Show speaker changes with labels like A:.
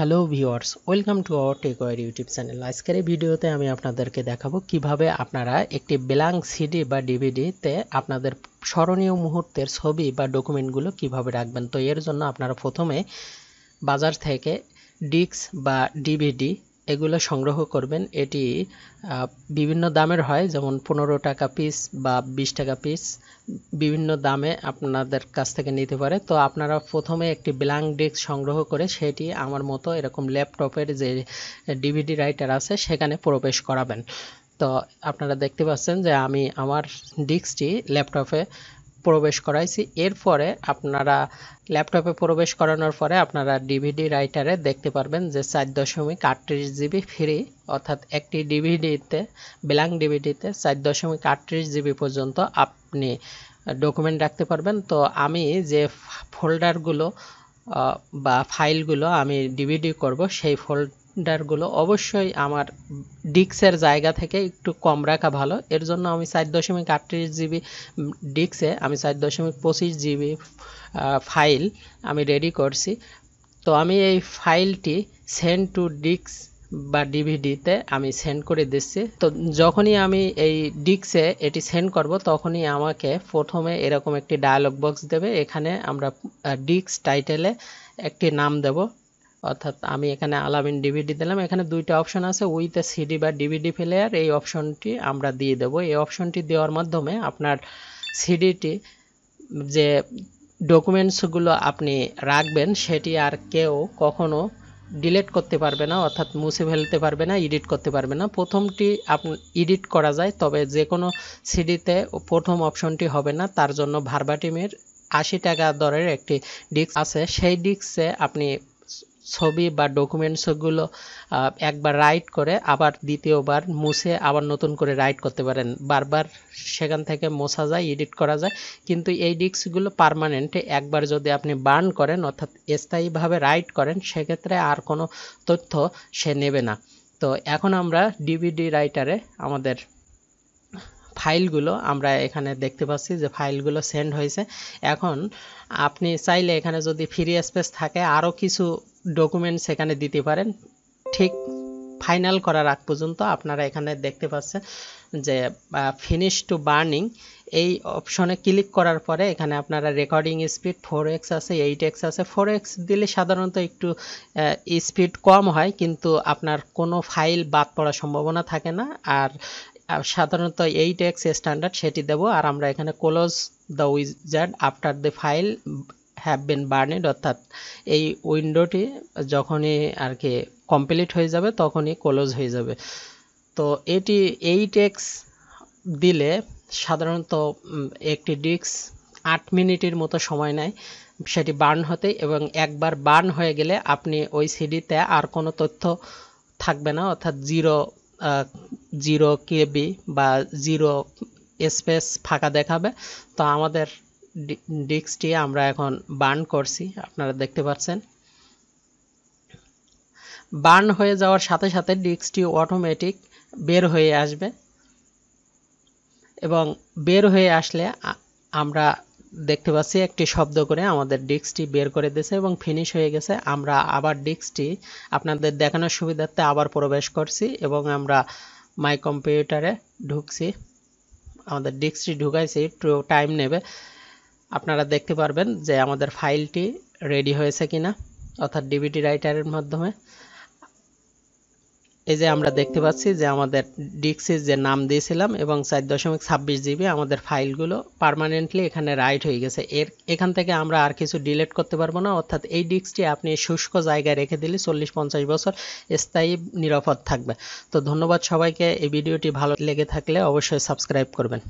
A: hello viewers welcome to our techwar YouTube channel আজকের এই ভিডিওতে আমি আপনাদেরকে দেখাবো কিভাবে আপনারা একটি ব্ল্যাঙ্ক সিডি বা ডিভিডিতে আপনাদের স্মরণীয় মুহূর্তের ছবি বা ডকুমেন্টগুলো কিভাবে রাখবেন তো এর জন্য আপনারা প্রথমে বাজার থেকে ডিস্ক বা ডিভিডি এগুলো সংগ্রহ করবেন এটি বিভিন্ন দামের হয় যেমন পনেরো টাকা পিস বা বিশ টাকা পিস বিভিন্ন দামে আপনাদের কাছ থেকে নিতে পারে তো আপনারা প্রথমে একটি ব্ল্যাঙ্ক ডিস্ক সংগ্রহ করে সেটি আমার মতো এরকম ল্যাপটপের যে ডিভিডি রাইটার আছে সেখানে প্রবেশ করাবেন তো আপনারা দেখতে পাচ্ছেন যে আমি আমার ডিস্কটি ল্যাপটপে প্রবেশ করাইছি এরপরে আপনারা ল্যাপটপে প্রবেশ করানোর পরে আপনারা ডিভিডি রাইটারে দেখতে পারবেন যে চার দশমিক আটত্রিশ জিবি ফ্রি অর্থাৎ একটি ডিভিডিতে ব্ল্যাঙ্ক ডিভিডিতে চার দশমিক আটত্রিশ জিবি পর্যন্ত আপনি ডকুমেন্ট রাখতে পারবেন তো আমি যে ফোল্ডারগুলো বা ফাইলগুলো আমি ডিভিডি করব সেই ফোল্ড ডারগুলো অবশ্যই আমার ডিক্সের জায়গা থেকে একটু কম রাখা ভালো এর জন্য আমি চার দশমিক আটত্রিশ জিবি ডিক্সে আমি চার দশমিক পঁচিশ জিবি ফাইল আমি রেডি করছি তো আমি এই ফাইলটি সেন্ড টু ডিক্স বা ডিভিডিতে আমি সেন্ড করে দিচ্ছি তো যখনই আমি এই ডিক্সে এটি সেন্ড করব তখনই আমাকে প্রথমে এরকম একটি ডায়ালগ বক্স দেবে এখানে আমরা ডিক্স টাইটেলে একটি নাম দেব অর্থাৎ আমি এখানে আলামিন ডিভিডি দিলাম এখানে দুইটা অপশন আছে উইথ এ সিডি বা ডিভিডি প্লেয়ার এই অপশনটি আমরা দিয়ে দেব এই অপশনটি দেওয়ার মাধ্যমে আপনার সিডিটি যে ডকুমেন্টসগুলো আপনি রাখবেন সেটি আর কেউ কখনো ডিলেট করতে পারবে না অর্থাৎ মুছে ফেলতে পারবে না এডিট করতে পারবে না প্রথমটি আপনি এডিট করা যায় তবে যে কোনো সিডিতে প্রথম অপশনটি হবে না তার জন্য ভারবাটিমের আশি টাকা দরের একটি ডিস্ক আছে সেই ডিস্কে আপনি ছবি বা ডকুমেন্টসগুলো একবার রাইট করে আবার দ্বিতীয়বার মুছে আবার নতুন করে রাইট করতে পারেন বারবার সেখান থেকে মোছা যায় এডিট করা যায় কিন্তু এই ডিস্কগুলো পারমানেন্ট একবার যদি আপনি বার্ন করেন অর্থাৎ স্থায়ীভাবে রাইট করেন সেক্ষেত্রে আর কোনো তথ্য সে নেবে না তো এখন আমরা ডিভিডি রাইটারে আমাদের ফাইলগুলো আমরা এখানে দেখতে পাচ্ছি যে ফাইলগুলো সেন্ড হয়েছে এখন আপনি চাইলে এখানে যদি ফ্রি স্পেস থাকে আরও কিছু ডকুমেন্ট সেখানে দিতে পারেন ঠিক ফাইনাল করার আগ পর্যন্ত আপনারা এখানে দেখতে পাচ্ছেন যে ফিনিশ টু বার্নিং এই অপশনে ক্লিক করার পরে এখানে আপনারা রেকর্ডিং স্পিড ফোর এক্স আছে এইট এক্স আছে ফোর এক্স দিলে সাধারণত একটু স্পিড কম হয় কিন্তু আপনার কোনো ফাইল বাদ পড়ার সম্ভাবনা থাকে না আর সাধারণত এইট এক্স স্ট্যান্ডার্ড সেটি দেবো আর আমরা এখানে close the wizard after the file have been burned অর্থাৎ এই উইন্ডোটি যখনই আর কি কমপ্লিট হয়ে যাবে তখনই ক্লোজ হয়ে যাবে তো এটি এই টেক্স দিলে সাধারণত একটি ডিস্ক আট মিনিটের মতো সময় নেয় সেটি বার্ন হতে এবং একবার বার্ন হয়ে গেলে আপনি ওই সিডিতে আর কোনো তথ্য থাকবে না অর্থাৎ জিরো জিরো কেবি বা জিরো স্পেস ফাঁকা দেখাবে তো আমাদের ডিস্কটি আমরা এখন বার্ন করছি আপনারা দেখতে পাচ্ছেন বার্ন হয়ে যাওয়ার সাথে সাথে ডিস্কটি অটোমেটিক বের হয়ে আসবে এবং বের হয়ে আসলে আমরা দেখতে পাচ্ছি একটি শব্দ করে আমাদের ডিস্কটি বের করে দিয়েছে এবং ফিনিশ হয়ে গেছে আমরা আবার ডিস্কটি আপনাদের দেখানোর সুবিধার্থে আবার প্রবেশ করছি এবং আমরা মাই কম্পিউটারে ঢুকছি আমাদের ডিস্কটি ঢুকাইছি একটু টাইম নেবে আপনারা দেখতে পারবেন যে আমাদের ফাইলটি রেডি হয়েছে কিনা অর্থাৎ ডিবিটি রাইটারের মাধ্যমে এই যে আমরা দেখতে পাচ্ছি যে আমাদের ডিক্সির যে নাম দিয়েছিলাম এবং চার দশমিক ছাব্বিশ জিবি আমাদের ফাইলগুলো পারমানেন্টলি এখানে রাইট হয়ে গেছে এর এখান থেকে আমরা আর কিছু ডিলেট করতে পারবো না অর্থাৎ এই ডিক্সটি আপনি শুষ্ক জায়গায় রেখে দিলে চল্লিশ পঞ্চাশ বছর স্থায়ী নিরাপদ থাকবে তো ধন্যবাদ সবাইকে এই ভিডিওটি ভালো লেগে থাকলে অবশ্যই সাবস্ক্রাইব করবেন